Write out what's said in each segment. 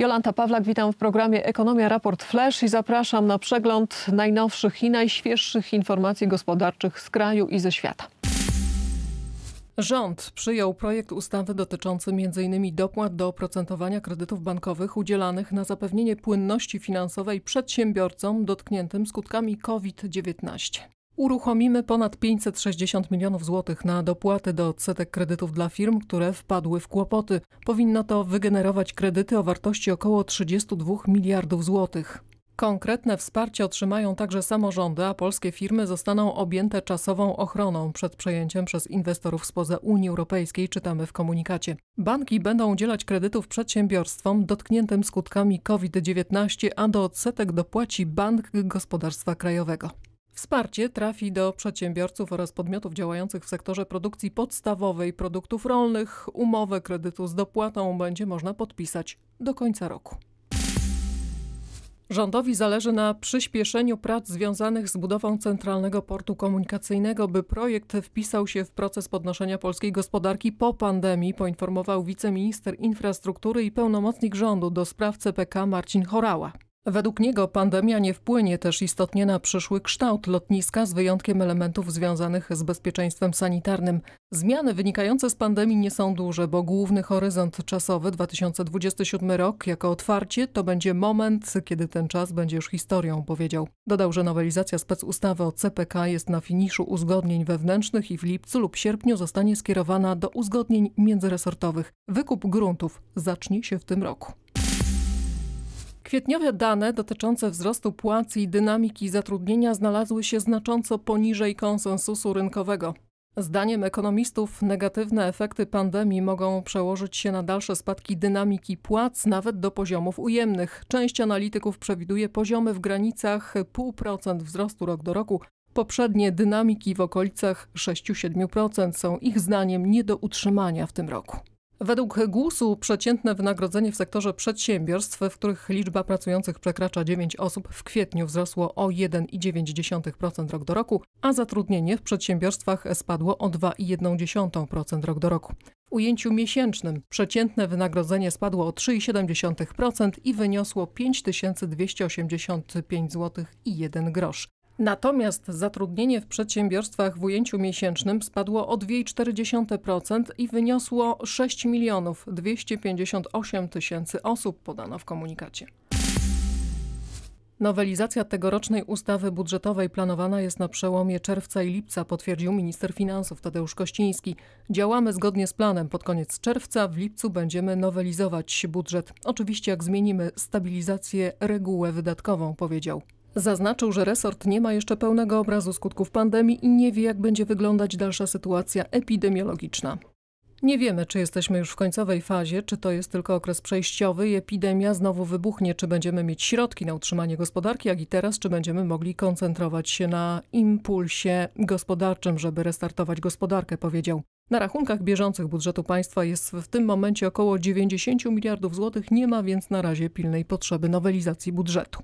Jolanta Pawlak, witam w programie Ekonomia Raport Flash i zapraszam na przegląd najnowszych i najświeższych informacji gospodarczych z kraju i ze świata. Rząd przyjął projekt ustawy dotyczący m.in. dopłat do oprocentowania kredytów bankowych udzielanych na zapewnienie płynności finansowej przedsiębiorcom dotkniętym skutkami COVID-19. Uruchomimy ponad 560 milionów złotych na dopłaty do odsetek kredytów dla firm, które wpadły w kłopoty. Powinno to wygenerować kredyty o wartości około 32 miliardów złotych. Konkretne wsparcie otrzymają także samorządy, a polskie firmy zostaną objęte czasową ochroną przed przejęciem przez inwestorów spoza Unii Europejskiej, czytamy w komunikacie. Banki będą udzielać kredytów przedsiębiorstwom dotkniętym skutkami COVID-19, a do odsetek dopłaci Bank Gospodarstwa Krajowego. Wsparcie trafi do przedsiębiorców oraz podmiotów działających w sektorze produkcji podstawowej produktów rolnych. Umowę kredytu z dopłatą będzie można podpisać do końca roku. Rządowi zależy na przyspieszeniu prac związanych z budową Centralnego Portu Komunikacyjnego, by projekt wpisał się w proces podnoszenia polskiej gospodarki po pandemii, poinformował wiceminister infrastruktury i pełnomocnik rządu do spraw CPK Marcin Chorała. Według niego pandemia nie wpłynie też istotnie na przyszły kształt lotniska, z wyjątkiem elementów związanych z bezpieczeństwem sanitarnym. Zmiany wynikające z pandemii nie są duże, bo główny horyzont czasowy 2027 rok jako otwarcie to będzie moment, kiedy ten czas będzie już historią, powiedział. Dodał, że nowelizacja specustawy o CPK jest na finiszu uzgodnień wewnętrznych i w lipcu lub sierpniu zostanie skierowana do uzgodnień międzyresortowych. Wykup gruntów zacznie się w tym roku. Kwietniowe dane dotyczące wzrostu płac i dynamiki zatrudnienia znalazły się znacząco poniżej konsensusu rynkowego. Zdaniem ekonomistów negatywne efekty pandemii mogą przełożyć się na dalsze spadki dynamiki płac nawet do poziomów ujemnych. Część analityków przewiduje poziomy w granicach 0,5% wzrostu rok do roku. Poprzednie dynamiki w okolicach 6-7% są ich zdaniem nie do utrzymania w tym roku. Według GUS-u przeciętne wynagrodzenie w sektorze przedsiębiorstw, w których liczba pracujących przekracza 9 osób, w kwietniu wzrosło o 1,9% rok do roku, a zatrudnienie w przedsiębiorstwach spadło o 2,1% rok do roku. W ujęciu miesięcznym przeciętne wynagrodzenie spadło o 3,7% i wyniosło 5285 zł i 1 grosz. Natomiast zatrudnienie w przedsiębiorstwach w ujęciu miesięcznym spadło o 2,4% i wyniosło 6 milionów 258 tysięcy osób, podano w komunikacie. Nowelizacja tegorocznej ustawy budżetowej planowana jest na przełomie czerwca i lipca, potwierdził minister finansów Tadeusz Kościński. Działamy zgodnie z planem. Pod koniec czerwca, w lipcu będziemy nowelizować budżet. Oczywiście jak zmienimy stabilizację, regułę wydatkową, powiedział. Zaznaczył, że resort nie ma jeszcze pełnego obrazu skutków pandemii i nie wie, jak będzie wyglądać dalsza sytuacja epidemiologiczna. Nie wiemy, czy jesteśmy już w końcowej fazie, czy to jest tylko okres przejściowy i epidemia znowu wybuchnie, czy będziemy mieć środki na utrzymanie gospodarki, jak i teraz, czy będziemy mogli koncentrować się na impulsie gospodarczym, żeby restartować gospodarkę, powiedział. Na rachunkach bieżących budżetu państwa jest w tym momencie około 90 miliardów złotych, nie ma więc na razie pilnej potrzeby nowelizacji budżetu.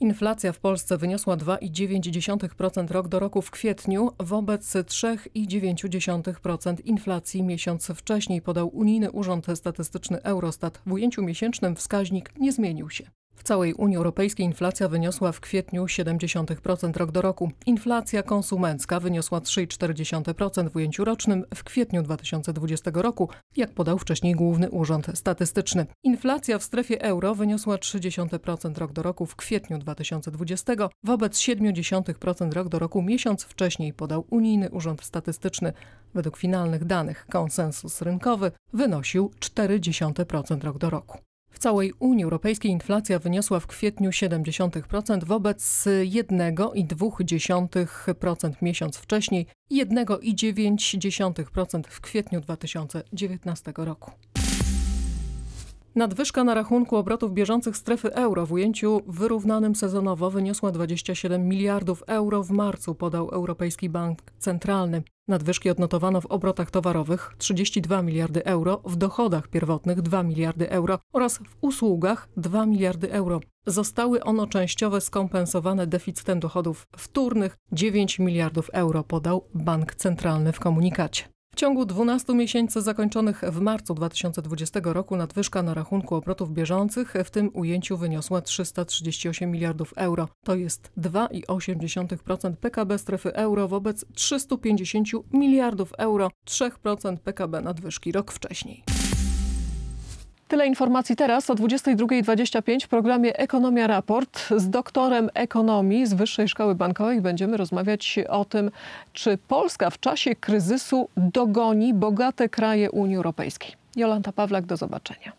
Inflacja w Polsce wyniosła 2,9% rok do roku w kwietniu wobec 3,9% inflacji miesiąc wcześniej, podał Unijny Urząd Statystyczny Eurostat. W ujęciu miesięcznym wskaźnik nie zmienił się. W całej Unii Europejskiej inflacja wyniosła w kwietniu 0,7% rok do roku. Inflacja konsumencka wyniosła 3,4% w ujęciu rocznym w kwietniu 2020 roku, jak podał wcześniej Główny Urząd Statystyczny. Inflacja w strefie euro wyniosła 0,3% rok do roku w kwietniu 2020 wobec 0,7% rok do roku miesiąc wcześniej, podał Unijny Urząd Statystyczny. Według finalnych danych konsensus rynkowy wynosił 0,4% rok do roku. W całej Unii Europejskiej inflacja wyniosła w kwietniu 0,7% wobec 1,2% miesiąc wcześniej, 1,9% w kwietniu 2019 roku. Nadwyżka na rachunku obrotów bieżących strefy euro w ujęciu wyrównanym sezonowo wyniosła 27 miliardów euro w marcu, podał Europejski Bank Centralny. Nadwyżki odnotowano w obrotach towarowych 32 miliardy euro, w dochodach pierwotnych 2 miliardy euro oraz w usługach 2 miliardy euro. Zostały one częściowo skompensowane deficytem dochodów wtórnych 9 miliardów euro, podał Bank Centralny w komunikacie. W ciągu 12 miesięcy zakończonych w marcu 2020 roku nadwyżka na rachunku obrotów bieżących w tym ujęciu wyniosła 338 miliardów euro. To jest 2,8% PKB strefy euro wobec 350 miliardów euro, 3% PKB nadwyżki rok wcześniej. Tyle informacji teraz o 22.25 w programie Ekonomia Raport. Z doktorem ekonomii z Wyższej Szkoły Bankowej będziemy rozmawiać o tym, czy Polska w czasie kryzysu dogoni bogate kraje Unii Europejskiej. Jolanta Pawlak, do zobaczenia.